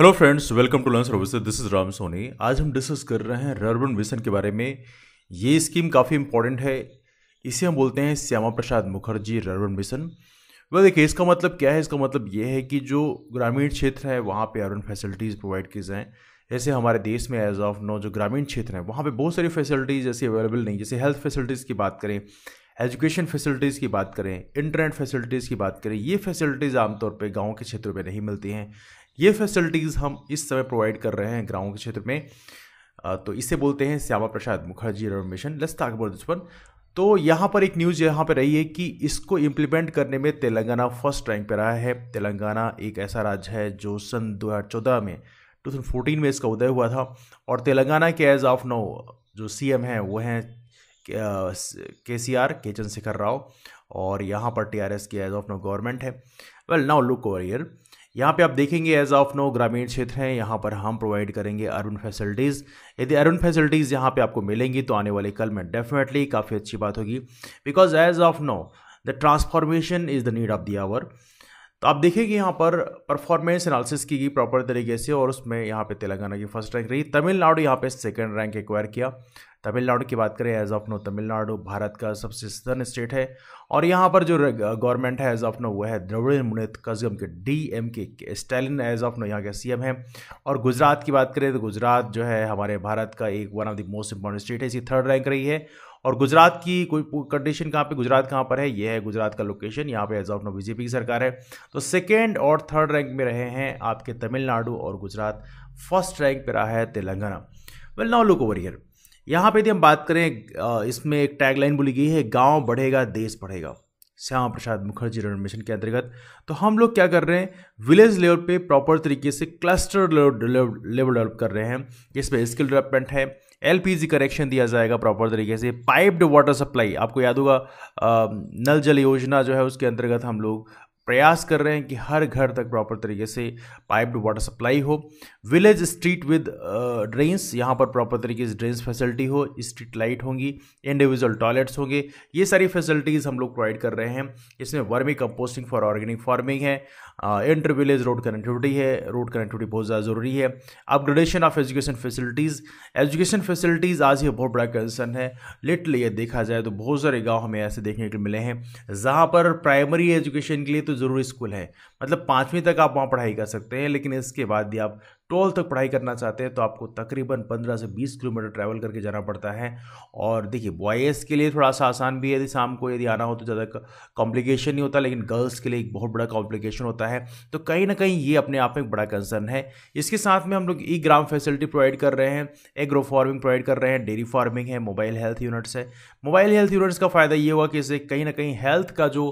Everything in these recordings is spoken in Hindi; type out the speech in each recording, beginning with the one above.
Hello friends welcome to learn services this is Ram Soni आज हम डिस्कस कर रहे हैं रर्बन मिशन के बारे में ये स्कीम काफ़ी इंपॉर्टेंट है इसे हम बोलते हैं श्यामा प्रसाद मुखर्जी रर्बन मिशन वह देखिए इसका मतलब क्या है इसका मतलब ये है कि जो ग्रामीण क्षेत्र है वहाँ पे अर्बन फैसिलिटीज़ प्रोवाइड की जाएँ जैसे हमारे देश में एज ऑफ नो जो ग्रामीण क्षेत्र हैं वहाँ पर बहुत सारी फैसिलिटीज़ जैसे अवेलेबल नहीं जैसे हेल्थ फैसिलिटीज़ की बात करें एजुकेशन फैसिलिटीज़ की बात करें इंटरनेट फैसिलिटीज़ की बात करें ये फैसिलिटीज़ आमतौर पे गांव के क्षेत्रों में नहीं मिलती हैं ये फैसिलिटीज़ हम इस समय प्रोवाइड कर रहे हैं ग्राउंड के क्षेत्र में तो इसे बोलते हैं Shyama Prasad Mukherjee rurban mission let's talk तो यहाँ पर एक न्यूज़ यहाँ पर रही है कि इसको इम्प्लीमेंट करने में तेलंगाना फर्स्ट रैंक पर रहा है तेलंगाना एक ऐसा राज्य है जो सन 2014 में 2014 में इसका उदय हुआ था और तेलंगाना के एज ऑफ नो जो सीएम हैं वो हैं के सी आर के चंद्रशेखर राव और यहाँ पर टी आर एस की एज ऑफ नो गवर्नमेंट है well now look over here यहाँ पे आप देखेंगे एज ऑफ नो ग्रामीण क्षेत्र हैं यहाँ पर हम प्रोवाइड करेंगे अर्बन फैसिलिटीज़ यदि अर्बन फैसिलिटीज़ यहाँ पे आपको मिलेंगी तो आने वाले कल में डेफिनेटली काफ़ी अच्छी बात होगी because as of now the transformation is the need of the hour तो आप देखिएगा यहाँ पर परफॉर्मेंस एनालिसिस की गई प्रॉपर तरीके से और उसमें यहाँ पे तेलंगाना की फर्स्ट रैंक रही तमिलनाडु यहाँ पे सेकंड रैंक एक्वायर किया तमिलनाडु की बात करें as of now Tamil Nadu Bharat का सबसे सदर्न स्टेट है और यहाँ पर जो गवर्नमेंट है एज ऑफ नो वो है द्रविड़ मुनित कजम के D M K Stalin as of now यहाँ के एम है और गुजरात की बात करें तो गुजरात जो है हमारे भारत का एक one of the most important state है इसकी थर्ड रैंक रही है और गुजरात की कोई कंडीशन कहाँ पे गुजरात कहाँ पर है ये है गुजरात का लोकेशन यहाँ पे एज ऑफ नो बीजेपी की सरकार है तो सेकेंड और थर्ड रैंक में रहे हैं आपके तमिलनाडु और गुजरात फर्स्ट रैंक पर रहा है Telangana well now look over here यहाँ पे यदि हम बात करें इसमें एक टैगलाइन बोली गई है गाँव बढ़ेगा देश बढ़ेगा श्यामा प्रसाद मुखर्जी रण मिशन के अंतर्गत तो हम लोग क्या कर रहे हैं विलेज लेवल पे प्रॉपर तरीके से क्लस्टर लेवल डेवलप कर रहे हैं इसमें स्किल डेवलपमेंट है एलपीजी कनेक्शन दिया जाएगा प्रॉपर तरीके से पाइप्ड वाटर सप्लाई आपको याद होगा नल जल योजना जो है उसके अंतर्गत हम लोग प्रयास कर रहे हैं कि हर घर तक प्रॉपर तरीके से पाइप्ड वाटर सप्लाई हो विलेज स्ट्रीट विद ड्रेन्स यहाँ पर प्रॉपर तरीके से ड्रेन्स फैसिलिटी हो स्ट्रीट लाइट होंगी इंडिविजुअल टॉयलेट्स होंगे ये सारी फैसिलिटीज़ हम लोग प्रोवाइड कर रहे हैं इसमें vermi composting for organic farming है इंटर विलेज रोड कनेक्टिविटी है रोड कनेक्टिविटी बहुत ज़्यादा ज़रूरी है upgradation of education facilities education facilities आज ही बहुत बड़ा कंसर्न है लिटली ये देखा जाए तो बहुत सारे गाँव हमें ऐसे देखने के मिले हैं जहाँ पर प्राइमरी एजुकेशन के लिए तो ज़रूरी स्कूल है मतलब पाँचवीं तक आप वहाँ पढ़ाई कर सकते हैं लेकिन इसके बाद भी आप टोल तक पढ़ाई करना चाहते हैं तो आपको तकरीबन 15 से 20 किलोमीटर ट्रैवल करके जाना पड़ता है और देखिए बॉयज़ के लिए थोड़ा सा आसान भी है यदि शाम को यदि आना हो तो ज़्यादा कॉम्प्लिकेशन नहीं होता लेकिन गर्ल्स के लिए एक बहुत बड़ा कॉम्प्लिकेशन होता है तो कहीं ना कहीं ये अपने आप में एक बड़ा कंसर्न है इसके साथ में हम लोग ई ग्राम फैसिलिटी प्रोवाइड कर रहे हैं एग्रो फार्मिंग प्रोवाइड कर रहे हैं डेयरी फार्मिंग है मोबाइल हेल्थ यूनिट्स है मोबाइल हेल्थ यूनिट्स का फ़ायदा ये हुआ कि इससे कहीं ना कहीं हेल्थ का जो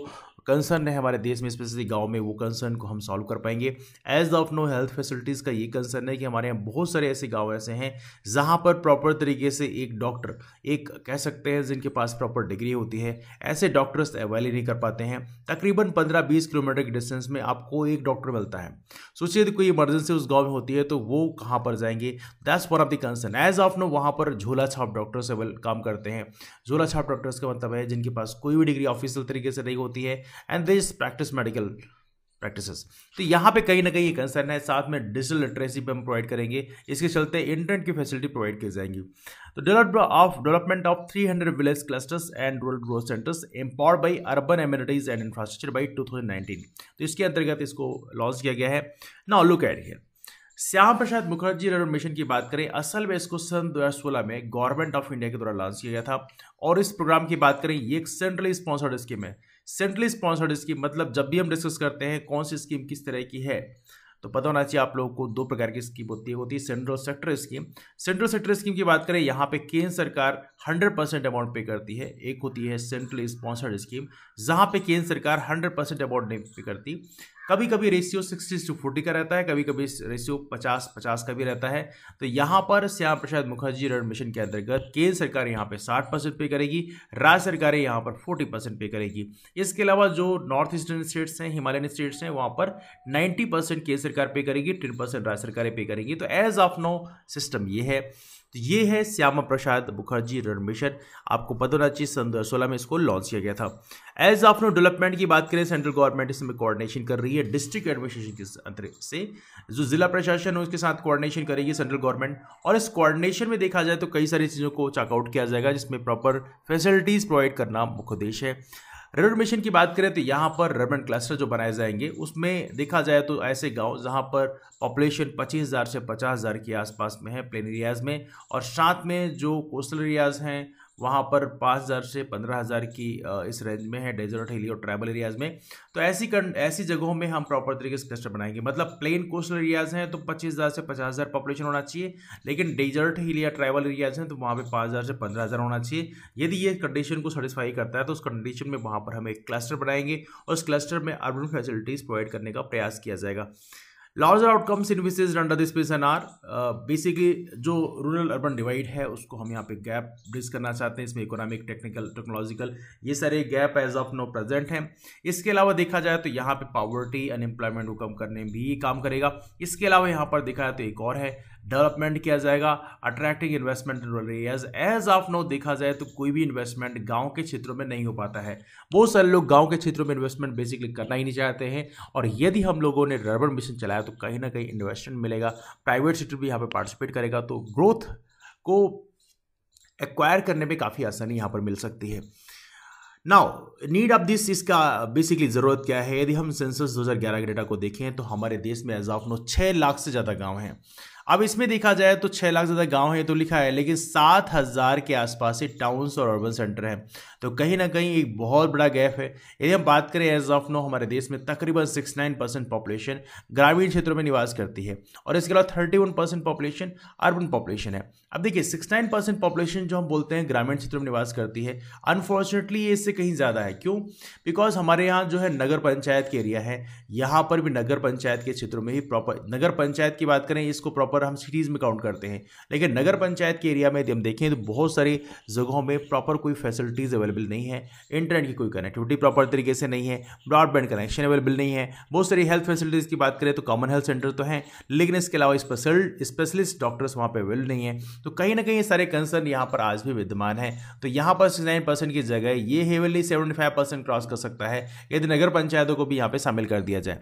कंसर्न है हमारे देश में स्पेशली गाँव में वो कंसर्न को हम सॉल्व कर पाएंगे as of now health facilities का ये कंसर्न है कि हमारे यहाँ बहुत सारे ऐसे गाँव ऐसे हैं जहाँ पर प्रॉपर तरीके से एक डॉक्टर एक कह सकते हैं जिनके पास प्रॉपर डिग्री होती है ऐसे डॉक्टर्स अवेल ही नहीं कर पाते हैं तकरीबन पंद्रह बीस किलोमीटर के डिस्टेंस में आपको एक डॉक्टर मिलता है सोचिए यदि कोई इमरजेंसी उस गाँव में होती है तो वो कहाँ पर जाएंगे that's one of the concern as of now वहाँ पर झोला छाप डॉक्टर्स अवेल काम करते हैं झोला छाप डॉक्टर्स का मतलब है जिनके पास कोई भी डिग्री ऑफिशियल तरीके से नहीं होती है and this practice medical practices तो यहाँ पे कहीं ना कहीं कंसर्न है साथ में डिजिटल लिटरेसी पे हम प्रोवाइड करेंगे इसके चलते इंटरनेट की फैसिलिटी प्रोवाइड की जाएंगी तो develop of development of 300 village clusters and rural growth centres empowered by urban amenities and infrastructure by nineteen तो इसके अंतर्गत इसको लॉन्च किया गया है ना look at here Shyama Prasad Mukherjee rurban mission की बात करें असल में इसको सन दो हजार सोलह में गवर्नमेंट ऑफ इंडिया के द्वारा लॉन्च किया गया था और इस प्रोग्राम की बात करें ये एक सेंट्रली स्पॉन्सर्ड स्कीम है सेंट्रली स्पॉन्सर्ड स्कीम मतलब जब भी हम डिस्कस करते हैं कौन सी स्कीम किस तरह की है तो पता होना चाहिए आप लोगों को दो प्रकार की स्कीम होती है होती है central sector scheme central sector scheme की बात करें यहाँ पे केंद्र सरकार 100 परसेंट अमाउंट पे करती है एक होती है सेंट्रल स्पॉन्सर्ड स्कीम जहाँ पे केंद्र सरकार 100 परसेंट अमाउंट नहीं पे करती कभी कभी रेशियो सिक्सटी टू फोर्टी का रहता है कभी कभी रेशियो पचास पचास का भी रहता है तो यहाँ पर श्याम प्रसाद मुखर्जी रण मिशन के अंतर्गत केंद्र सरकार यहाँ पे साठ परसेंट पे करेगी राज्य सरकारें यहाँ पर फोर्टी परसेंट पे करेगी इसके अलावा जो नॉर्थ ईस्टर्न स्टेट्स हैं हिमालयन स्टेट्स हैं वहाँ पर नाइन्टी परसेंट केंद्र सरकार पे करेगी टेन परसेंट राज्य सरकारें पे करेंगी तो एज ऑफ नो सिस्टम ये है तो ये है श्यामा प्रसाद मुखर्जी रण मिशन आपको पता होना चाहिए सन दो में इसको लॉन्च किया गया था एज ऑफ नो डेवलपमेंट की बात करें सेंट्रल गवर्नमेंट इसमें कोऑर्डिनेशन कर रही है डिस्ट्रिक्ट एडमिनिस्ट्रेशन के अंतर से जो जिला प्रशासन है उसके साथ कोऑर्डिनेशन करेगी सेंट्रल गवर्नमेंट और इस कोऑर्डिनेशन में देखा जाए तो कई सारी चीज़ों को चेकआउट किया जाएगा जिसमें प्रॉपर फैसिलिटीज़ प्रोवाइड करना मुख्य उद्देश्य है रेलवे मिशन की बात करें तो यहाँ पर रर्बन क्लस्टर जो बनाए जाएंगे उसमें देखा जाए तो ऐसे गांव जहाँ पर पॉपुलेशन 25,000 से 50,000 के आसपास में है प्लेन एरियाज़ में और साथ में जो कोस्टल एरियाज़ हैं वहाँ पर पाँच हज़ार से पंद्रह हज़ार की इस रेंज में है डेजर्ट हिली और ट्राइबल एरियाज़ में तो ऐसी ऐसी जगहों में हम प्रॉपर तरीके से क्लस्टर बनाएंगे मतलब प्लेन कोस्टल एरियाज़ हैं तो पच्चीस हज़ार से पचास हज़ार पॉपुलेशन होना चाहिए लेकिन डेजर्ट हिल या ट्राइबल एरियाज़ हैं तो वहाँ पर पाँच हज़ार से पंद्रह हज़ार होना चाहिए यदि ये कंडीशन को सेटिस्फाई करता है तो उस कंडीशन में वहाँ पर हम एक क्लस्टर बनाएंगे और उस क्लस्टर में अर्बन फैसिलिटीज़ प्रोवाइड करने का प्रयास किया जाएगा larger outcomes in under this N R basically जो रूरल अर्बन डिवाइड है उसको हम यहाँ पे गैप ब्रिज करना चाहते हैं इसमें इकोनॉमिक टेक्निकल टेक्नोलॉजिकल ये सारे gap as of now present हैं इसके अलावा देखा जाए तो यहाँ पे पॉवर्टी अनएम्प्लॉयमेंट को कम करने में भी काम करेगा इसके अलावा यहाँ पर देखा जाए तो एक और है डेवलपमेंट किया जाएगा attracting investment in rural areas as of now देखा जाए तो कोई भी इन्वेस्टमेंट गांव के क्षेत्रों में नहीं हो पाता है बहुत सारे लोग गांव के क्षेत्रों में इन्वेस्टमेंट बेसिकली करना ही नहीं चाहते हैं और यदि हम लोगों ने रर्बन मिशन चलाया तो कहीं ना कहीं इन्वेस्टमेंट मिलेगा प्राइवेट सेक्टर भी यहाँ पर पार्टिसिपेट करेगा तो ग्रोथ को एक्वायर करने में काफ़ी आसानी यहाँ पर मिल सकती है नाउ नीड ऑफ दिस इसका बेसिकली ज़रूरत क्या है यदि हम सेंसस 2011 के डेटा को देखें तो हमारे देश में एज ऑफ नो छः लाख से ज़्यादा गांव हैं अब इसमें देखा जाए तो छह लाख ज्यादा गांव है तो लिखा है लेकिन सात हजार के आसपास ही टाउन्स और अर्बन सेंटर हैं तो कहीं ना कहीं एक बहुत बड़ा गैप है यदि हम बात करें एज ऑफ नो हमारे देश में तकरीबन सिक्स नाइन परसेंट पॉपुलेशन ग्रामीण क्षेत्रों में निवास करती है और इसके अलावा thirty one percent population urban population है अब देखिए सिक्स नाइन परसेंट पॉपुलेशन जो हम बोलते हैं ग्रामीण क्षेत्रों में निवास करती है अनफॉर्चुनेटली ये इससे कहीं ज़्यादा है क्यों बिकॉज हमारे यहाँ जो है नगर पंचायत के एरिया है यहाँ पर भी नगर पंचायत के क्षेत्रों में ही प्रॉपर नगर पंचायत की बात करें इसको प्रॉपर पर हम सिटीज़ में काउंट करते हैं लेकिन नगर हम्म। पंचायत के एरिया में यदि हम देखें तो बहुत सारी जगहों में प्रॉपर कोई फैसिलिटीज़ अवेलेबल नहीं है इंटरनेट की कोई कनेक्टिविटी प्रॉपर तरीके से नहीं है ब्रॉडबैंड कनेक्शन अवेलेबल नहीं है बहुत सारी हेल्थ फैसिलिटीज़ की बात करें तो कॉमन हेल्थ सेंटर तो हैं लेकिन इसके अलावा स्पेशल स्पेशलिस्ट डॉक्टर्स वहाँ पर अवेलेबल नहीं है तो कहीं ना कहीं सारे कंसर्न यहाँ पर आज भी विद्यमान है तो यहाँ पर सिक्सटी की जगह ये हेवनली सेवेंटी क्रॉस कर सकता है यदि नगर पंचायतों को भी यहाँ पर शामिल कर दिया जाए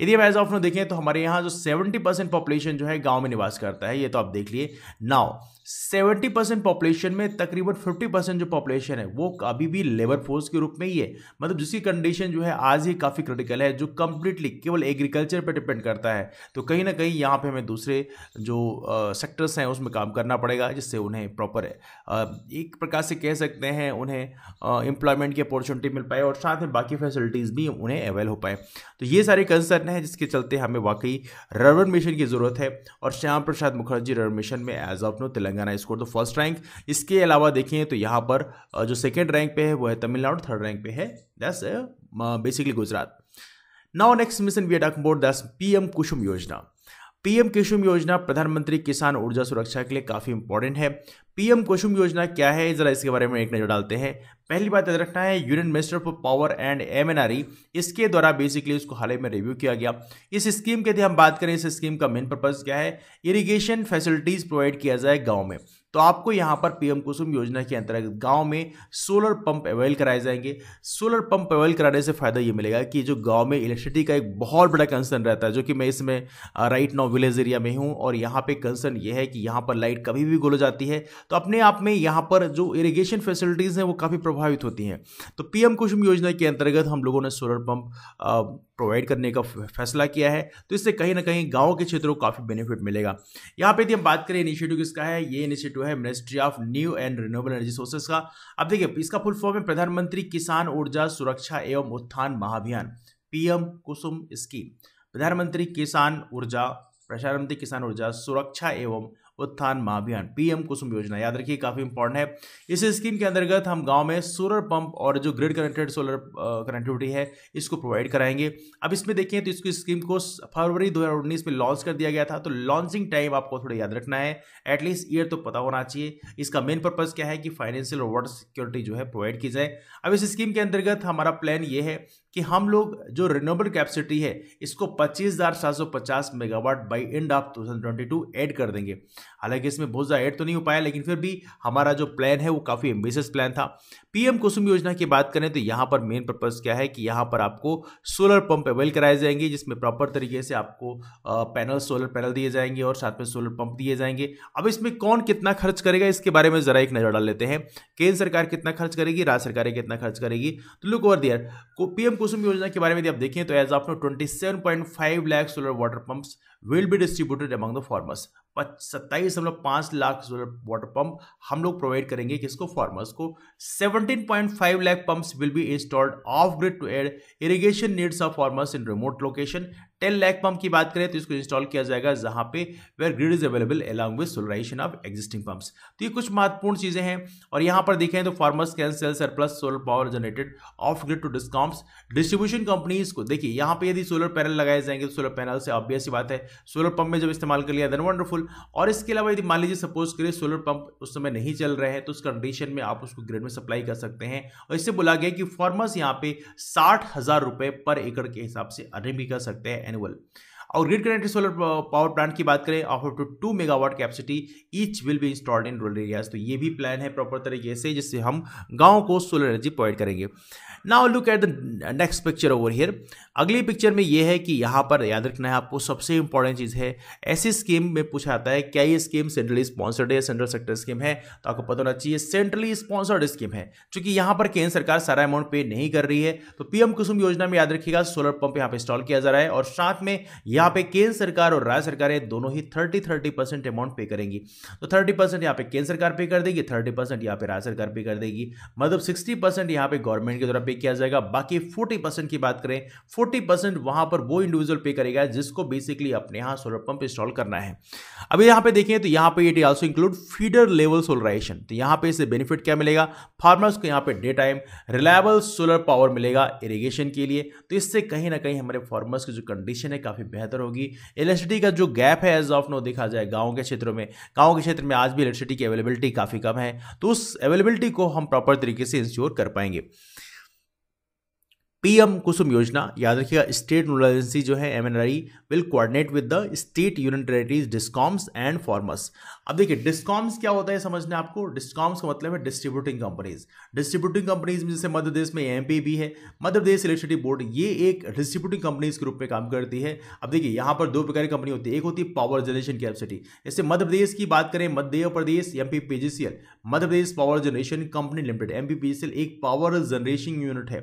यदि हम एज ऑफ नो देखें तो हमारे यहाँ जो सेवेंटी पॉपुलेशन जो है गाँव में निवास करता है ये तो आप देख लिए नाउ सेवेंटी परसेंट पॉपुलेशन में तकरीबन फिफ्टी परसेंट जो पॉपुलेशन है वो अभी भी लेबर फोर्स के रूप में ही है मतलब जिसकी कंडीशन जो है आज ही काफ़ी क्रिटिकल है जो कम्प्लीटली केवल एग्रीकल्चर पर डिपेंड करता है तो कहीं ना कहीं यहाँ पर हमें दूसरे जो सेक्टर्स हैं उसमें काम करना पड़ेगा जिससे उन्हें प्रॉपर एक प्रकार से कह सकते हैं उन्हें एम्प्लॉयमेंट की अपॉर्चुनिटी मिल पाए और साथ में बाकी फैसिलिटीज़ भी उन्हें अवेल हो पाए तो ये सारे कंसर्न हैं जिसके चलते हमें वाकई रर्बन मिशन की ज़रूरत है और श्याम प्रसाद मुखर्जी रर्बन मिशन में as of now Telangana Telangana score तो फर्स्ट रैंक इसके अलावा देखिए तो यहाँ पर जो सेकेंड रैंक पे है वो है तमिलनाडु थर्ड रैंक पे है that's basically Gujarat now next mission we are talking about that's M Kusum Yojana PM Kusum योजना प्रधानमंत्री किसान ऊर्जा सुरक्षा के लिए काफ़ी इंपॉर्टेंट है पीएम कुसुम योजना क्या है जरा इसके बारे में एक नज़र डालते हैं पहली बात याद रखना है union minister for power and E e, इसके द्वारा बेसिकली उसको हाल ही में रिव्यू किया गया इस स्कीम के यदि हम बात करें इस स्कीम का मेन पर्पज क्या है इरीगेशन फैसिलिटीज प्रोवाइड किया जाए गाँव में तो आपको यहाँ पर पीएम कुसुम योजना के अंतर्गत गांव में सोलर पंप अवेल कराए जाएंगे सोलर पंप अवेल कराने से फ़ायदा ये मिलेगा कि जो गांव में इलेक्ट्रिसिटी का एक बहुत बड़ा कंसर्न रहता है जो कि मैं इसमें राइट नाउ विलेज एरिया में हूँ और यहाँ पे कंसर्न ये है कि यहाँ पर लाइट कभी भी गुल जाती है तो अपने आप में यहाँ पर जो इरीगेशन फैसिलिटीज़ हैं वो काफ़ी प्रभावित होती हैं तो पी कुसुम योजना के अंतर्गत हम लोगों ने सोलर पंप प्रोवाइड करने का फैसला किया है तो इससे कहीं ना कहीं गाँव के क्षेत्रों को काफ़ी बेनिफिट मिलेगा यहाँ पे यदि हम बात करें इनिशिएटिव किसका है ये इनिशिएटिव है ministry of new and renewable energy sources का अब देखिए इसका फुल फॉर्म है प्रधानमंत्री किसान ऊर्जा सुरक्षा एवं उत्थान महाअभियान पीएम कुसुम स्कीम प्रधानमंत्री किसान ऊर्जा प्रधानमंत्री किसान ऊर्जा सुरक्षा एवं उत्थान महाभियान पीएम कुसुम योजना याद रखिए काफ़ी इंपॉर्टेंट है इस स्कीम के अंतर्गत हम गाँव में सोलर पंप और जो ग्रिड कनेक्टेड सोलर कनेक्टिविटी है इसको प्रोवाइड कराएंगे अब इसमें देखें तो इसको स्कीम को फरवरी दो में लॉन्च कर दिया गया था तो लॉन्चिंग टाइम आपको थोड़ा याद रखना है एटलीस्ट ईयर तो पता होना चाहिए इसका मेन पर्पज़ क्या है कि फाइनेंशियल और वाटर सिक्योरिटी जो है प्रोवाइड की जाए अब इस स्कीम के अंतर्गत हमारा प्लान ये है कि हम लोग जो रिन्यूएबल कैपेसिटी है इसको 25,750 megawatt by end of 2022 add कर देंगे हालांकि इसमें बहुत ज़्यादा ऐड तो नहीं हो पाया लेकिन फिर भी हमारा जो प्लान है वो काफ़ी एम्बिशियस प्लान था पीएम कुसुम योजना की बात करें तो यहाँ पर मेन पर्पज़ क्या है कि यहाँ पर आपको सोलर पंप अवेल कराए जाएंगे जिसमें प्रॉपर तरीके से आपको पैनल सोलर पैनल दिए जाएंगे और साथ में सोलर पंप दिए जाएंगे अब इसमें कौन कितना खर्च करेगा इसके बारे में ज़रा एक नज़र डाल लेते हैं केंद्र सरकार कितना खर्च करेगी राज्य सरकारें कितना खर्च करेगी तो look over there PM Kusum Yojana के बारे में आप देखें तो as of now twenty seven point five lakh solar water pump will be distributed among the farmers सत्ताईस दशमलव पांच लाख सोलर वाटर पंप हम लोग प्रोवाइड करेंगे किसको फार्मर्स को seventeen point five lakh pumps will be installed off grid to aid irrigation needs of farmers in remote location ten lakh pump की बात करें तो इसको इंस्टॉल किया जाएगा जहां पे where grid is available along with solarisation of existing pumps तो ये कुछ महत्वपूर्ण चीजें हैं और यहां पर देखें तो farmers can sell surplus solar power generated off grid to discom distribution companies को देखिए यहां पर यदि सोलर पैनल लगाए जाएंगे तो सोलर पैनल से ऑब्वियस ही बात है सोलर पंप में जब इस्तेमाल कर लिया देन वंडरफुल और इसके अलावा यदि मान लीजिए सपोज करिए सोलर पंप उस समय नहीं चल रहे हैं तो उस कंडीशन में आप उसको ग्रिड में सप्लाई कर सकते हैं और इससे बोला गया कि फार्मर्स यहाँ पे साठ हजार रुपए पर एकड़ के हिसाब से अर्निंग भी कर सकते हैं एनुअल और grid connected solar power plant की बात करें of two two megawatt capacity each will be installed in rural areas तो ये भी प्लान है प्रॉपर तरीके से जिससे हम गाँव को सोलर एनर्जी प्रोवाइड करेंगे now look at the next picture over here अगली पिक्चर में यह है कि यहाँ पर याद रखना है आपको सबसे इंपॉर्टेंट चीज़ है ऐसी स्कीम में पूछा जाता है क्या ये स्कीम सेंट्रली स्पॉन्सर्ड है सेंट्रल सेक्टर स्कीम है तो आपको पता होना चाहिए सेंट्रली स्पॉन्सर्ड स्कीम है चूंकि यहाँ पर केंद्र सरकार सारा अमाउंट पे नहीं कर रही है तो पीएम कुसुम योजना में याद रखिएगा सोलर पंप यहाँ पे इंस्टॉल किया जा रहा है और साथ में यहाँ पे केंद्र सरकार और राज्य सरकारें दोनों ही thirty thirty percent amount pay करेंगी तो थर्टी परसेंट यहाँ पे केंद्र सरकार पे कर देगी थर्टी परसेंट यहाँ पे राज्य सरकार पे कर देगी मतलब सिक्सटी परसेंट यहाँ पे गवर्नमेंट के द्वारा पे किया जाएगा बाकी फोर्टी परसेंट की बात करें फोर्टी परसेंट वहां पर वो इंडिविजुअल पे करेगा जिसको बेसिकली अपने यहां सोलर पंप इंस्टॉल करना है अभी यहां पे देखें तो यहां पे it also include feeder level solarisation तो यहां पे इसे बेनिफिट क्या मिलेगा फार्मर्स को यहां पे day time reliable solar power मिलेगा इरीगेशन के लिए तो इससे कहीं ना कहीं हमारे फार्मर्स की जो कंडीशन है काफ़ी बेहतर होगी इलेक्ट्रिसिटी का जो गैप है एज ऑफ नो देखा जाए गाँव के क्षेत्रों में गाँव के क्षेत्र में आज भी इलेक्ट्रिसिटी की अवेलेबिलिटी काफ़ी कम है तो उस अवेलेबिलिटी को हम प्रॉपर तरीके से इंश्योर कर पाएंगे पीएम कुसुम योजना याद रखिएगा स्टेट रूरल एजेंसी जो है MNRE will coordinate with the state union territories discoms and farmers अब देखिए डिस्कॉम्स क्या होता है समझने आपको डिस्कॉम्स का मतलब है डिस्ट्रीब्यूटिंग कंपनीज डिस्ट्रीब्यूटिंग कंपनीज में जैसे मध्य प्रदेश में एमपी भी है मध्य प्रदेश इलेक्ट्रिसिटी बोर्ड ये एक डिस्ट्रीब्यूटिंग कंपनीज के रूप में काम करती है अब देखिए यहाँ पर दो प्रकार की कंपनी होती है एक होती है पावर जनरेशन कैपेसिटी जैसे मध्य प्रदेश की बात करें Madhya Pradesh M P Madhya Pradesh power generation company limited M एक पावर जनरेशन यूनिट है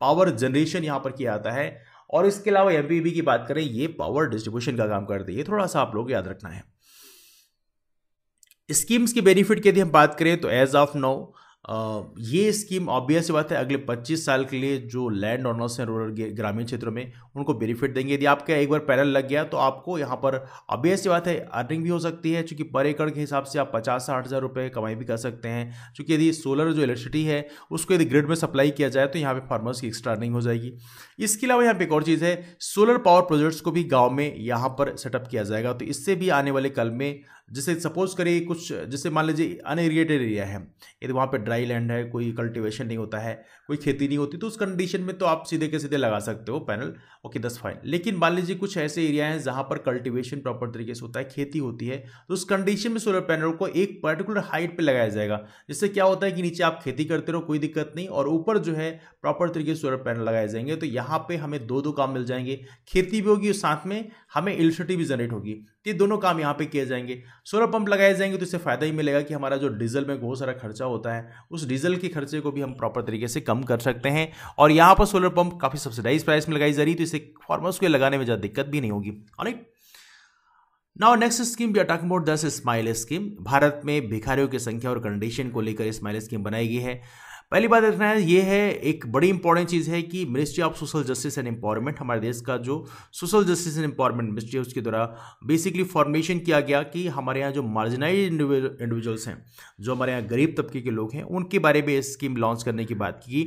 पावर जनरेशन यहाँ पर किया जाता है और इसके अलावा एमपीबी की बात करें ये पावर डिस्ट्रीब्यूशन का काम करते हैं थोड़ा सा आप लोग याद रखना है स्कीम्स के बेनिफिट की यदि हम बात करें तो एज ऑफ नाउ ये स्कीम ऑब्वियस बात है अगले 25 साल के लिए जो लैंड ऑनर्स हैं रूरल ग्रामीण क्षेत्रों में उनको बेनिफिट देंगे यदि आपका एक बार पैनल लग गया तो आपको यहाँ पर ऑब्वियस बात है अर्निंग भी हो सकती है चूँकि पर एकड़ के हिसाब से आप पचास से आठ हज़ार रुपये कमाई भी कर सकते हैं चूँकि यदि सोलर जो इलेक्ट्रिसिटी है उसको यदि ग्रिड में सप्लाई किया जाए तो यहाँ पर फार्मर्स की एक्स्ट्रा अर्निंग हो जाएगी इसके अलावा यहाँ पर एक और चीज़ है सोलर पावर प्रोजेक्ट्स को भी गाँव में यहाँ पर सेटअप किया जाएगा तो इससे भी आने वाले कल में जैसे सपोज करिए कुछ जैसे मान लीजिए अनएरिएटेड एरिया है यदि वहाँ पे ड्राई लैंड है कोई कल्टीवेशन नहीं होता है कोई खेती नहीं होती तो उस कंडीशन में तो आप सीधे के सीधे लगा सकते हो पैनल ओके दस फाइन लेकिन मान लीजिए कुछ ऐसे एरिया हैं जहाँ पर कल्टीवेशन प्रॉपर तरीके से होता है खेती होती है तो उस कंडीशन में सोलर पैनल को एक पर्टिकुलर हाइट पर लगाया जाएगा जिससे क्या होता है कि नीचे आप खेती करते रहो कोई दिक्कत नहीं और ऊपर जो है प्रॉपर तरीके से सोलर पैनल लगाए जाएंगे तो यहाँ पर हमें दो दो काम मिल जाएंगे खेती भी होगी और साथ में हमें इलेक्ट्रिसिटी भी जनरेट होगी तो ये दोनों काम यहाँ पे किए जाएंगे सोलर पंप लगाए जाएंगे तो इससे फ़ायदा ही मिलेगा कि हमारा जो डीजल में बहुत सारा खर्चा होता है उस डीजल के खर्चे को भी हम प्रॉपर तरीके से कम कर सकते हैं और यहाँ पर सोलर पंप काफ़ी सब्सिडाइज प्राइस में लगाई जा रही है तो इससे इससे फार्मर्स को लगाने में ज़्यादा दिक्कत भी नहीं होगी राइट नाउ नेक्स्ट स्कीम भी अटाक about this SMILE scheme Bharat में भिखारियों की संख्या और कंडीशन को लेकर स्माइल स्कीम बनाई गई है पहली बात देखना है ये है एक बड़ी इंपॉर्टेंट चीज़ है कि ministry of social justice and empowerment हमारे देश का जो social justice and empowerment ministry है उसके द्वारा बेसिकली फॉर्मेशन किया गया कि हमारे यहाँ जो मार्जिनाइज इंडिविजुअल्स हैं जो हमारे यहाँ गरीब तबके के लोग हैं उनके बारे में स्कीम लॉन्च करने की बात की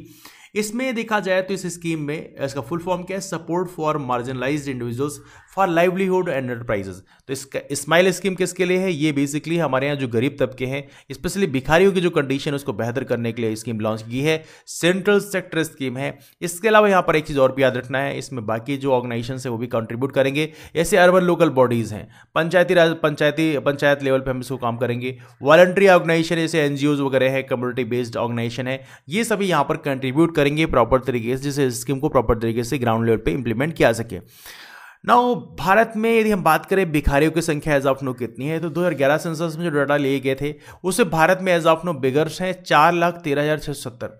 इसमें देखा जाए तो इस स्कीम में इसका फुल फॉर्म क्या है support for marginalized individuals for livelihood and enterprises तो इसका स्माइल स्कीम किसके लिए है ये बेसिकली हमारे यहाँ जो गरीब तबके हैं स्पेशली भिखारियों की जो कंडीशन है उसको बेहतर करने के लिए स्कीम लॉन्च की है सेंट्रल सेक्टर स्कीम है इसके अलावा यहाँ पर एक चीज़ और भी याद रखना है इसमें बाकी जो ऑर्गेनाइजेशन है वो भी कंट्रीब्यूट करेंगे ऐसे अर्बन लोकल बॉडीज़ हैं पंचायती राज पंचायती पंचायत लेवल पर हम इसको काम करेंगे वॉलंट्री ऑर्गेनाइजेशन जैसे एनजीओज वगैरह है कम्युनिटी बेस्ड ऑर्गेनाइजेशन है ये सभी यहाँ पर कंट्रीब्यूट करेंगे प्रॉपर तरीके से जिससे स्कीम को प्रॉपर तरीके से ग्राउंड लेवल पर इंप्लीमेंट किया सके नाउ भारत में यदि हम बात करें भिखारियों की संख्या एज ऑफ नो कितनी है तो 2011 सेंसस में जो डाटा लिए गए थे उससे भारत में एज ऑफ नो बिगर्स हैं चार लाख तेरह हज़ार छः सौ सत्तर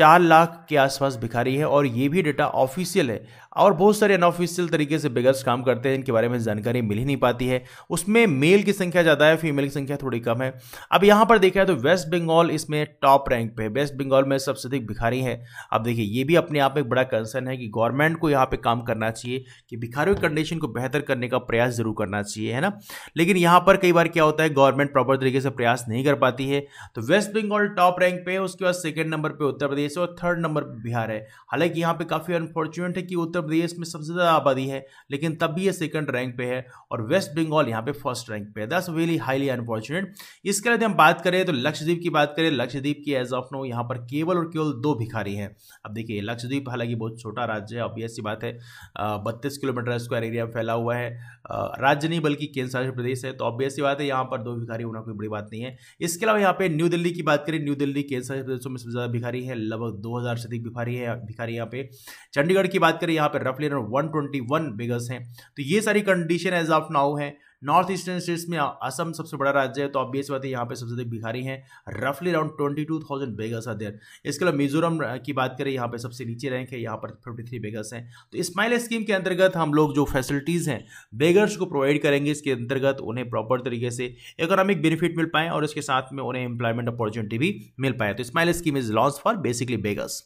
चार लाख के आसपास भिखारी है और ये भी डाटा ऑफिशियल है और बहुत सारे अनऑफिशियल तरीके से बिगर्स काम करते हैं इनके बारे में जानकारी मिल ही नहीं पाती है उसमें मेल की संख्या ज़्यादा है फीमेल की संख्या थोड़ी कम है अब यहाँ पर देखा है तो वेस्ट बंगाल इसमें टॉप रैंक पे है वेस्ट बंगाल में सबसे अधिक भिखारी है अब देखिए ये भी अपने आप में बड़ा कंसर्न है कि गवर्नमेंट को यहाँ पर काम करना चाहिए कि भिखारियों की कंडीशन को बेहतर करने का प्रयास जरूर करना चाहिए है ना लेकिन यहाँ पर कई बार क्या होता है गवर्नमेंट प्रॉपर तरीके से प्रयास नहीं कर पाती है तो वेस्ट बंगाल टॉप रैंक पे है उसके बाद सेकेंड नंबर पर उत्तर प्रदेश और थर्ड नंबर पर बिहार है हालांकि यहाँ पर काफ़ी अनफॉर्चुनेट है कि उत्तर प्रदेश में सबसे ज़्यादा आबादी है लेकिन तब भी ये सेकंड रैंक पे है और वेस्ट बंगाल यहाँ पे फर्स्ट रैंक पे है दैट्स रियली हाईली अनफॉर्चुनेट इसके बाद हम बात करें तो लक्षद्वीप की बात करें लक्षद्वीप की एज ऑफ नो यहाँ पर केवल और केवल दो भिखारी हैं अब देखिए लक्षद्वीप हालांकि बहुत छोटा राज्य है ऑब्वियस सी बात है बत्तीस किलोमीटर स्क्वायर एरिया फैला हुआ है राज्य नहीं बल्कि केंद्र शासित प्रदेश है तो ऑब्वियस सी बात है यहाँ पर दो भिखारी होना कोई बड़ी बात नहीं है इसके अलावा यहाँ पे न्यू दिल्ली की बात करें न्यू दिल्ली केंद्र शासित प्रदेशों में सबसे ज़्यादा भिखारी है लगभग दो हज़ार से अधिक भिखारी है भिखारी यहाँ पे चंडीगढ़ की बात करें यहाँ पर रफली अराउंड वन बिगर्स हैं तो ये सारी कंडीशन एज ऑफ नाउ है नॉर्थ ईस्टर्न स्टेट्स में असम सबसे बड़ा राज्य है तो आप बेस बात है यहाँ पे सबसे अधिक भिखारी हैं रफली around twenty two thousand beggars are there इसके अलावा मिजोरम की बात करें यहाँ पे सबसे नीचे रैंक है यहाँ पर फिफ्टी थ्री बेगस हैं तो स्माइल स्कीम के अंतर्गत हम लोग जो फैसिलिटीज़ हैं बेगर्स को प्रोवाइड करेंगे इसके अंतर्गत उन्हें प्रॉपर तरीके से इकोनॉमिक बेनिफिट मिल पाए और इसके साथ में उन्हें एम्प्लॉयमेंट अपॉर्चुनिटी भी मिल पाए तो SMILE scheme is launch for basically beggars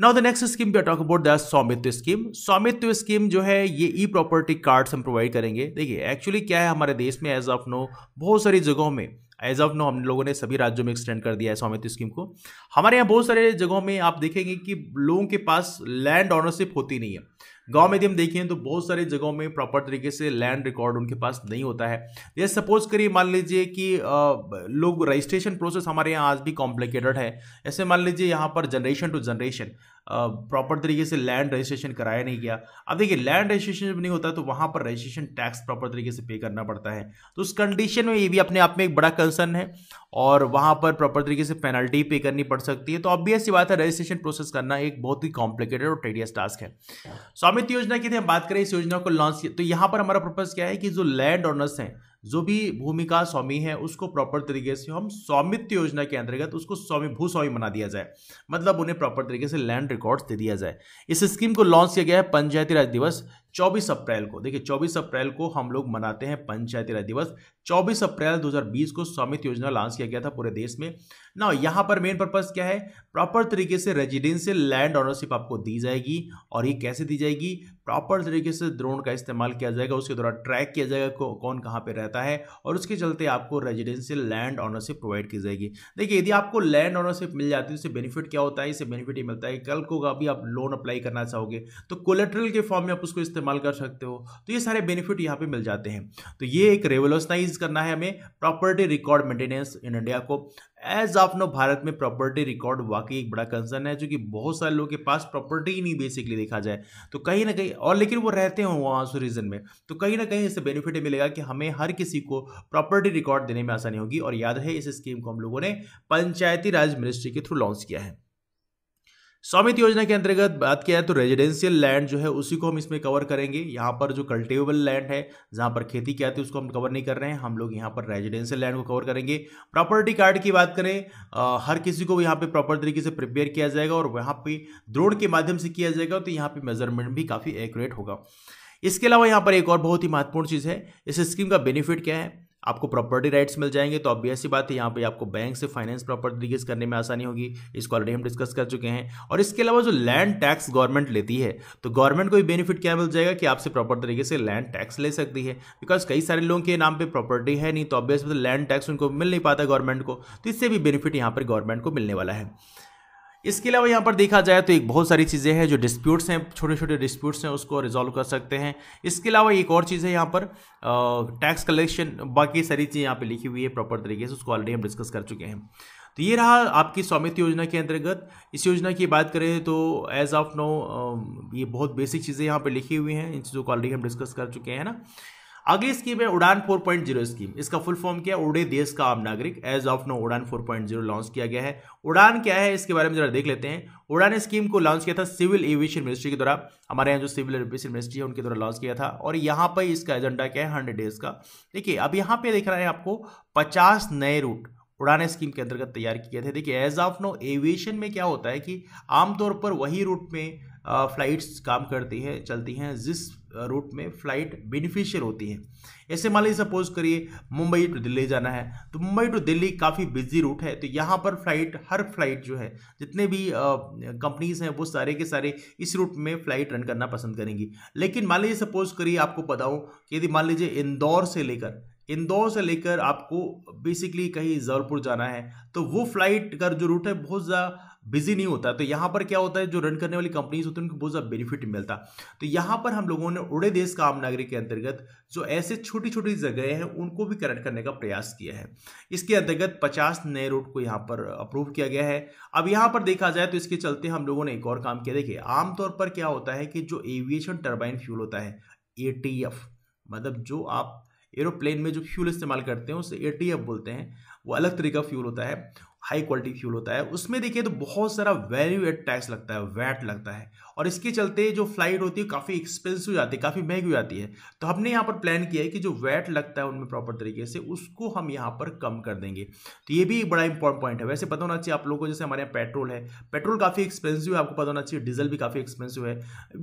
now the next scheme पे talk about the Swamitva scheme Swamitva scheme जो है ये ई प्रॉपर्टी कार्ड्स हम प्रोवाइड करेंगे देखिए एक्चुअली क्या है हमारे देश में एज ऑफ नो बहुत सारी जगहों में एज ऑफ नो हम लोगों ने सभी राज्यों में एक्सटेंड कर दिया है स्वामित्व स्कीम को हमारे यहाँ बहुत सारे जगहों में आप देखेंगे कि लोगों के पास लैंड ऑनरशिप होती नहीं है गांव में यदि हम देखें तो बहुत सारी जगहों में प्रॉपर तरीके से लैंड रिकॉर्ड उनके पास नहीं होता है जैसे सपोज करिए मान लीजिए कि लोग रजिस्ट्रेशन प्रोसेस हमारे यहाँ आज भी कॉम्प्लिकेटेड है ऐसे मान लीजिए यहाँ पर जनरेशन टू जनरेशन प्रॉपर तरीके से लैंड रजिस्ट्रेशन कराया नहीं गया अब देखिए लैंड रजिस्ट्रेशन जब नहीं होता तो वहाँ पर रजिस्ट्रेशन टैक्स प्रॉपर तरीके से पे करना पड़ता है तो उस कंडीशन में ये भी अपने आप में एक बड़ा कंसर्न है और वहाँ पर प्रॉपर तरीके से पेनल्टी पे करनी पड़ सकती है तो ऑब्वियस ही बात है रजिस्ट्रेशन प्रोसेस करना एक बहुत ही कॉम्प्लिकेटेड और टेडियस टास्क है स्वामित्व योजना की थी हम बात करें इस योजना को लॉन्च किया तो यहाँ पर हमारा पर्पज़ क्या है कि जो लैंड ऑनर्स हैं जो भी भूमिका स्वामी है उसको प्रॉपर तरीके से हम स्वामित्व योजना के अंतर्गत तो उसको स्वामी भूस्वामी बना दिया जाए मतलब उन्हें प्रॉपर तरीके से लैंड रिकॉर्ड्स दे दिया जाए इस स्कीम को लॉन्च किया गया है पंचायती राज दिवस 24 अप्रैल को देखिए 24 अप्रैल को हम लोग मनाते हैं पंचायती राज दिवस 24 अप्रैल 2020 को स्वामित्व योजना लॉन्च किया गया था पूरे देश में ना यहाँ पर मेन पर्पज क्या है प्रॉपर तरीके से रेजिडेंशियल लैंड ऑनरशिप आपको दी जाएगी और ये कैसे दी जाएगी प्रॉपर तरीके से ड्रोन का इस्तेमाल किया जाएगा उसके द्वारा ट्रैक किया जाएगा कौन कहाँ पर रहता है और उसके चलते आपको रेजिडेंशियल लैंड ऑनरशिप प्रोवाइड की जाएगी देखिए यदि आपको लैंड ऑनरशिप मिल जाती है उससे बेनिफिट क्या होता है इससे बेनिफिट ये मिलता है कल को अभी आप लोन अप्लाई करना चाहोगे तो कोलेट्रल के फॉर्म में आप उसको इस्तेमाल इस्तेमाल कर सकते हो तो ये सारे बेनिफिट यहाँ पे मिल जाते हैं तो ये एक रेवोल्यूशनाइज करना है हमें property record maintenance in India को एज ऑफ नो भारत में प्रॉपर्टी रिकॉर्ड वाकई एक बड़ा कंसर्न है जो कि बहुत सारे लोगों के पास प्रॉपर्टी ही नहीं बेसिकली देखा जाए तो कहीं ना कहीं और लेकिन वो रहते हो वहाँ से रीजन में तो कहीं ना कहीं इससे बेनिफिट मिलेगा कि हमें हर किसी को प्रॉपर्टी रिकॉर्ड देने में आसानी होगी और याद है इस स्कीम को हम लोगों ने पंचायती राज मिनिस्ट्री के थ्रू लॉन्च किया है स्वामित्व योजना के अंतर्गत बात किया है तो रेजिडेंशियल लैंड जो है उसी को हम इसमें कवर करेंगे यहाँ पर जो कल्टिवेबल लैंड है जहाँ पर खेती की आती है उसको हम कवर नहीं कर रहे हैं हम लोग यहाँ पर रेजिडेंशियल लैंड को कवर करेंगे प्रॉपर्टी कार्ड की बात करें आ, हर किसी को यहाँ पे प्रॉपर तरीके से प्रिपेयर किया जाएगा और वहाँ पे द्रोण के माध्यम से किया जाएगा तो यहाँ पर मेजरमेंट भी काफ़ी एक्यूरेट होगा इसके अलावा यहाँ पर एक और बहुत ही महत्वपूर्ण चीज़ है इस स्कीम का बेनिफिट क्या है आपको प्रॉपर्टी राइट्स मिल जाएंगे तो ऑब्वियस ही बात है यहाँ पे आपको बैंक से फाइनेंस प्रॉपर्टी से करने में आसानी होगी इसको ऑलरेडी हम डिस्कस कर चुके हैं और इसके अलावा जो लैंड टैक्स गवर्नमेंट लेती है तो गवर्नमेंट को भी बेनिफिट क्या मिल जाएगा कि आपसे प्रॉपर तरीके से लैंड टैक्स ले सकती है बिकॉज कई सारे लोगों के नाम पर प्रॉपर्टी है नहीं तो ऑब्वियस लैंड टैक्स उनको मिल नहीं पाता गवर्नमेंट को तो इससे भी बेनिफिट यहाँ पर गवर्नमेंट को मिलने वाला है इसके अलावा यहाँ पर देखा जाए तो एक बहुत सारी चीज़ें हैं जो डिस्प्यूट्स हैं छोटे छोटे डिस्प्यूट्स हैं उसको रिजॉल्व कर सकते हैं इसके अलावा एक और चीज़ है यहाँ पर टैक्स कलेक्शन बाकी सारी चीज़ें यहाँ पर लिखी हुई है प्रॉपर तरीके से उसको ऑलरेडी हम डिस्कस कर चुके हैं तो ये रहा आपकी स्वामित्व योजना के अंतर्गत इस योजना की बात करें तो एज ऑफ नो ये बहुत बेसिक चीज़ें यहाँ पर लिखी हुई हैं इन चीज़ों को ऑलरेडी हम डिस्कस कर चुके हैं ना अगली स्कीम है उड़ान 4.0 स्कीम इसका फुल फॉर्म क्या है उड़े देश का आम नागरिक एज ऑफ नो उड़ान 4.0 लॉन्च किया गया है उड़ान क्या है इसके बारे में जरा देख लेते हैं उड़ान स्कीम को लॉन्च किया था सिविल एविएशन मिनिस्ट्री के द्वारा हमारे यहाँ जो सिविल एविएशन मिनिस्ट्री है उनके द्वारा लॉन्च किया था और यहाँ पर इसका एजेंडा क्या है हंड्रेड डेज का देखिए अब यहाँ पे देख रहे हैं आपको पचास नए रूट उड़ान स्कीम के अंतर्गत तैयार किए थे देखिए एज ऑफ नो एविएशन में क्या होता है कि आमतौर पर वही रूट में फ्लाइट्स काम करती है चलती हैं जिस रूट में फ्लाइट बेनिफिशियल होती है ऐसे मान लीजिए सपोज करिए मुंबई टू दिल्ली जाना है तो मुंबई टू दिल्ली काफ़ी बिजी रूट है तो यहाँ पर फ्लाइट हर फ्लाइट जो है जितने भी कंपनीज हैं वो सारे के सारे इस रूट में फ्लाइट रन करना पसंद करेंगी लेकिन मान लीजिए सपोज करिए आपको बताऊँ कि यदि मान लीजिए इंदौर से लेकर इंदौर से लेकर आपको बेसिकली कहीं जबलपुर जाना है तो वो फ्लाइट का जो रूट है बहुत ज़्यादा बिजी नहीं होता तो यहाँ पर क्या होता है जो रन करने वाली कंपनीज होती है उनको बहुत ज़्यादा बेनिफिट मिलता तो यहाँ पर हम लोगों ने उड़े देश का आम नागरिक के अंतर्गत जो ऐसे छोटी छोटी जगह हैं उनको भी कनेक्ट करने का प्रयास किया है इसके अंतर्गत पचास नए रूट को यहाँ पर अप्रूव किया गया है अब यहाँ पर देखा जाए तो इसके चलते हम लोगों ने एक और काम किया देखिए आमतौर पर क्या होता है कि जो एविएशन टर्बाइन फ्यूल होता है ए मतलब जो आप एरोप्लेन में जो फ्यूल इस्तेमाल करते हैं उसे ए बोलते हैं वो अलग तरीके का फ्यूल होता है हाई क्वालिटी फ्यूल होता है उसमें देखिए तो बहुत सारा वैल्यू एड टैक्स लगता है वैट लगता है और इसके चलते जो फ्लाइट होती है काफ़ी एक्सपेंसिव हो जाती है काफ़ी महंगी हो जाती है तो हमने यहाँ पर प्लान किया है कि जो वैट लगता है उनमें प्रॉपर तरीके से उसको हम यहाँ पर कम कर देंगे तो ये भी एक बड़ा इंपॉर्टेंट पॉइंट है वैसे पता होना चाहिए आप लोगों को जैसे हमारे यहाँ पेट्रोल है पेट्रोल काफ़ी एक्सपेंसिव है आपको पता होना चाहिए डीजल भी काफ़ी एक्सपेंसिव है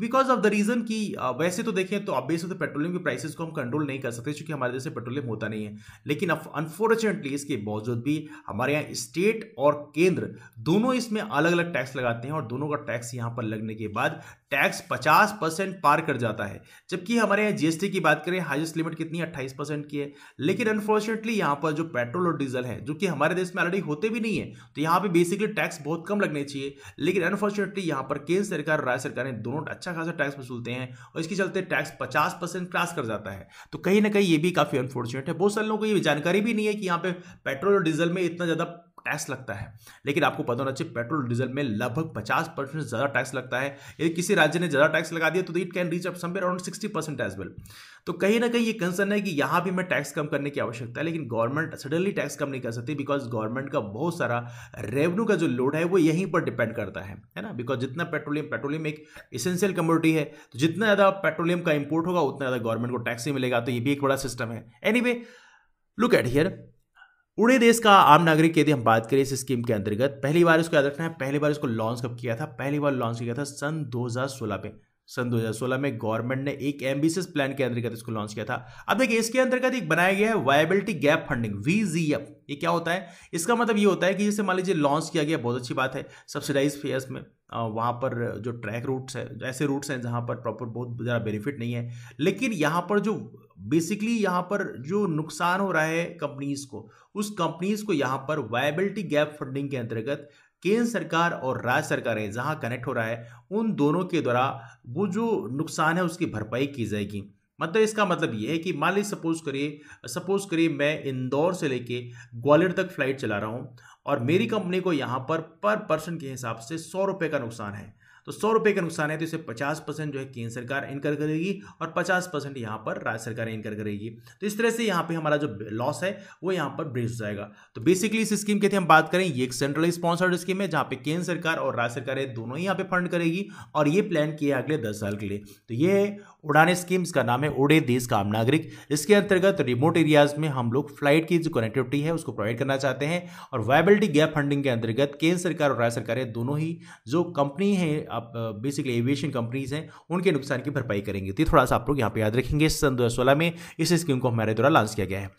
बिकॉज ऑफ द रीज़न कि वैसे तो देखें तो ऑब्वियस तो पेट्रोलियम के प्राइसेज को हम कंट्रोल नहीं कर सकते क्योंकि हमारे जैसे पेट्रोलियम होता नहीं है लेकिन अनफॉर्चुनेटली इसके बावजूद भी हमारे यहाँ स्टेट स्टेट और केंद्र दोनों इसमें अलग अलग टैक्स लगाते हैं और दोनों का टैक्स यहां पर लगने के बाद टैक्स 50 परसेंट पार कर जाता है जबकि हमारे यहाँ जीएसटी की बात करें हाइस्ट लिमिट कितनी 28 परसेंट की है लेकिन अनफॉर्चुनेटली यहाँ पर जो पेट्रोल और डीजल है जो कि हमारे देश में ऑलरेडी होते भी नहीं है तो यहाँ पर बेसिकली टैक्स बहुत कम लगने चाहिए लेकिन अनफॉर्चुनेटली यहाँ पर केंद्र सरकार और राज्य सरकार ने दोनों अच्छा खासा टैक्स वसूलते हैं और इसके चलते टैक्स पचास क्रास कर जाता है तो कहीं ना कहीं ये भी काफ़ी अनफॉर्चुनेट है बहुत सारे लोगों को ये जानकारी भी नहीं है कि यहाँ पे पेट्रोल और डीजल में इतना ज़्यादा टैक्स लगता है लेकिन आपको पता होना चाहिए पेट्रोल डीजल में लगभग पचास परसेंट ज़्यादा टैक्स लगता है यदि किसी राज्य ने ज़्यादा टैक्स लगा दिया तो it can reach up somewhere around sixty percent as well तो कहीं ना कहीं ये कंसर्न है कि यहां भी मैं टैक्स कम करने की आवश्यकता है लेकिन गवर्नमेंट सडनली टैक्स कम नहीं कर सकती बिकॉज गवर्नमेंट का बहुत सारा रेवेन्यू का जो लोड है वो यहीं पर डिपेंड करता है है ना बिकॉज जितना पेट्रोलियम पेट्रोलियम एक इसेंशियल कम्योडिटी है तो जितना ज़्यादा पेट्रोलियम का इंपोर्ट होगा उतना ज़्यादा गवर्नमेंट को टैक्स ही मिलेगा तो ये भी एक बड़ा सिस्टम है any anyway, look at here उड़े देश का आम नागरिक यदि हम बात करें इस स्कीम के अंतर्गत पहली बार इसको याद रखना है पहली बार इसको लॉन्च कब किया था पहली बार लॉन्च किया था सन 2016 में सन 2016 में गवर्नमेंट ने एक एम्बिशियस प्लान के अंतर्गत इसको लॉन्च किया था अब देखिए इसके अंतर्गत एक बनाया गया है वायबिलिटी गैप फंडिंग वी ये क्या होता है इसका मतलब ये होता है कि जैसे मान लीजिए लॉन्च किया गया बहुत अच्छी बात है सब्सिडाइज फेयर्स में वहाँ पर जो ट्रैक रूट्स है ऐसे रूट्स हैं जहाँ पर प्रॉपर बहुत ज़्यादा बेनिफिट नहीं है लेकिन यहाँ पर जो बेसिकली यहाँ पर जो नुकसान हो रहा है कंपनीज को उस कंपनीज को यहाँ पर वायबिलिटी गैप फंडिंग के अंतर्गत केंद्र सरकार और राज्य सरकारें जहां कनेक्ट हो रहा है उन दोनों के द्वारा वो जो नुकसान है उसकी भरपाई की जाएगी मतलब इसका मतलब ये है कि मान लीजिए सपोज करिए सपोज करिए मैं इंदौर से लेके ग्वालियर तक फ्लाइट चला रहा हूँ और मेरी कंपनी को यहाँ पर पर पर्सन के हिसाब से सौ रुपये का नुकसान है तो सौ रुपए का नुकसान है तो इसे पचास परसेंट जो है केंद्र सरकार इनकर करेगी और पचास परसेंट यहां पर राज्य सरकार इनकर करेगी तो इस तरह से यहाँ पे हमारा जो लॉस है वो यहां पर ब्रेस हो जाएगा तो बेसिकली इस स्कीम की हम बात करें ये एक सेंट्रल स्पॉन्सर्ड स्कीम है जहां पे केंद्र सरकार और राज्य सरकार दोनों ही यहां पर फंड करेगी और ये प्लान किया अगले दस साल के लिए तो ये उड़ाने स्कीम का नाम है उड़े देश का आम नागरिक इसके अंतर्गत रिमोट एरियाज में हम लोग फ्लाइट की जो कनेक्टिविटी है उसको प्रोवाइड करना चाहते हैं और वायबिलिटी गैप फंडिंग के अंतर्गत केंद्र सरकार और राज्य सरकारें दोनों ही जो कंपनी है आप बेसिकली एविएशन कंपनीज हैं उनके नुकसान की भरपाई करेंगे तो थोड़ा सा आप लोग यहाँ पर याद रखेंगे सन दो में इस स्कीम को हमारे द्वारा लॉन्च किया गया है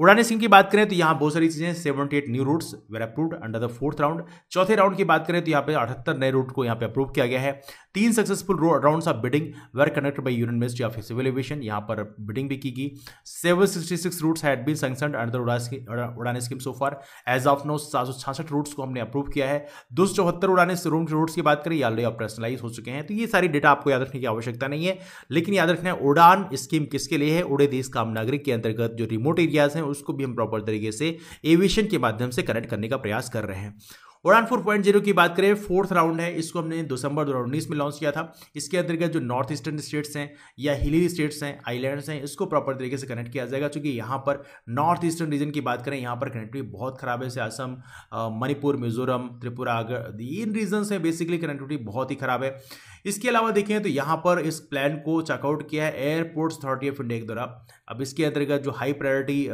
उड़ान स्कीम की बात करें तो यहाँ बहुत सारी चीज़ें seventy eight new routes were approve under the fourth round चौथे राउंड की बात करें तो यहाँ पे अठहत्तर नए रूट को यहाँ पे अप्रूव किया गया है तीन successful round of bidding were connected by union ministry of civil aviation यहाँ पर बिडिंग भी की गई seven sixty six route had been under UDAN scheme so far as of now सात सौ छियासठ रूट्स को हमने अप्रूव किया है दो सौ चौहत्तर उड़ाने रूट की बात करें ऑलरेडी ऑपरेशनलाइज हो चुके हैं तो ये सारी डेटा आपको याद रखने की आवश्यकता नहीं है लेकिन याद रखना है उड़ान स्कीम किसके लिए है उड़े देश काम नागरिक के अंतर्गत जो रिमोट एरियाज हैं उसको भी हम प्रॉपर तरीके से एविएशन के माध्यम से कनेक्ट करने का प्रयास कर रहे हैं उड़ान फोर पॉइंट जीरो की बात करें फोर्थ राउंड है इसको हमने दिसंबर दो में लॉन्च किया था इसके अंतर्गत जो नॉर्थ ईस्टर्न स्टेट्स हैं या हिली स्टेट्स हैं आइलैंड्स हैं इसको प्रॉपर तरीके से कनेक्ट किया जाएगा चूंकि यहाँ पर नॉर्थ ईस्टर्न रीजन की बात करें यहाँ पर कनेक्टिविटी बहुत खराब है जैसे असम मणिपुर मिजोरम त्रिपुरा इन रीजन से बेसिकली कनेक्टिविटी बहुत ही खराब है इसके अलावा देखें तो यहाँ पर इस प्लान को चेकआउट किया है एयरपोर्ट्स अथॉरिटी ऑफ इंडिया के द्वारा अब इसके अंतर्गत जो high priority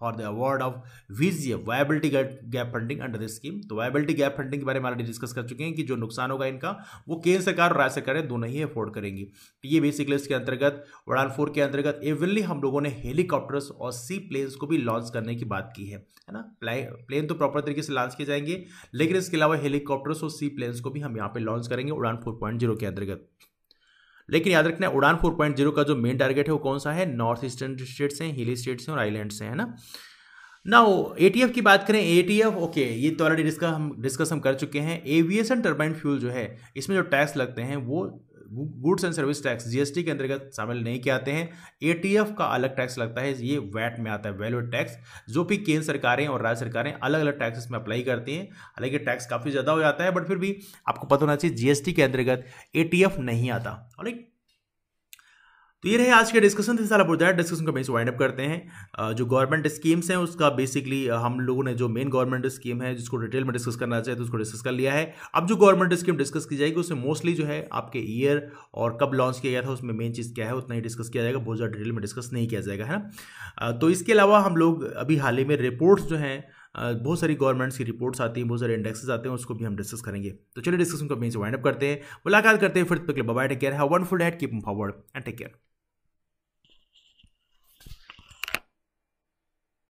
for the award of VGF viability gap funding under this scheme तो वायबिलिटी गैप फंडिंग के बारे में ऑलरेडी डिस्कस कर चुके हैं कि जो नुकसान होगा इनका वो केंद्र सरकार और राज्य सरकारें दोनों ही अफोर्ड करेंगी तो ये बेसिकली इसके अंतर्गत वड़ान फोर के अंतर्गत एवनली हम लोगों ने हेलीकॉप्टर्स और सी प्लेन्स को भी लॉन्च करने की बात की है है ना प्लेन तो प्रॉपर तरीके से लॉन्च किए जाएंगे लेकिन इसके अलावा हेलीकॉप्टर्स और सी प्लेन्स को भी हम यहाँ पे लॉन्च करेंगे उड़ान फोर के अंतर्गत लेकिन याद रखना उड़ान फोर पॉइंट जीरो का जो मेन टारगेट है वो कौन सा है नॉर्थ ईस्टर्न स्टेट्स हैं हिली स्टेट्स हैं और आईलैंड से है ना ना एफ की बात करें एफ ओके ये तो ऑलरेडी डिस्कस हम डिस्कस हम कर चुके हैं एविएशन टर्बाइन फ्यूल जो है इसमें जो टैक्स लगते हैं वो goods and service tax GST के अंतर्गत शामिल नहीं किया आते हैं एटीएफ का अलग टैक्स लगता है ये वैट में आता है वैल्यू टैक्स जो भी केंद्र सरकारें और राज्य सरकारें अलग अलग टैक्सेस में अप्लाई करती हैं हालांकि टैक्स काफ़ी ज़्यादा हो जाता है बट फिर भी आपको पता होना चाहिए जीएसटी के अंतर्गत एटीएफ नहीं आता और एक तो ये रहे आज के डिस्कशन थे सारा है डिस्कशन को बेस वाइंड अप करते हैं जो गवर्नमेंट स्कीम्स हैं उसका बेसिकली हम लोगों ने जो मेन गवर्नमेंट स्कीम है जिसको डिटेल में डिस्कस करना चाहिए तो उसको डिस्कस कर लिया है अब जो गवर्नमेंट स्कीम डिस्कस की जाएगी उसमें मोस्टली जो है आपके ईयर और कब लॉन्च किया गया था उसमें मेन चीज़ क्या है उतना ही डिस्कस किया जाएगा बहुत ज़्यादा डिटेल में डिस्कस नहीं किया जाएगा है ना तो इसके अलावा हम लोग अभी हाल ही में रिपोर्ट्स जो हैं बहुत सारी गवर्नमेंट्स की रिपोर्ट्स आती हैं बहुत सारे इंडेक्सेस आते हैं उसको भी हम डिस्कस करेंगे तो चलिए डिस्कशन को मेन से वाइंड अप करते हैं मुलाकात करते हैं फिर तक बाय टेक केयर है wonderful day keep forward and take care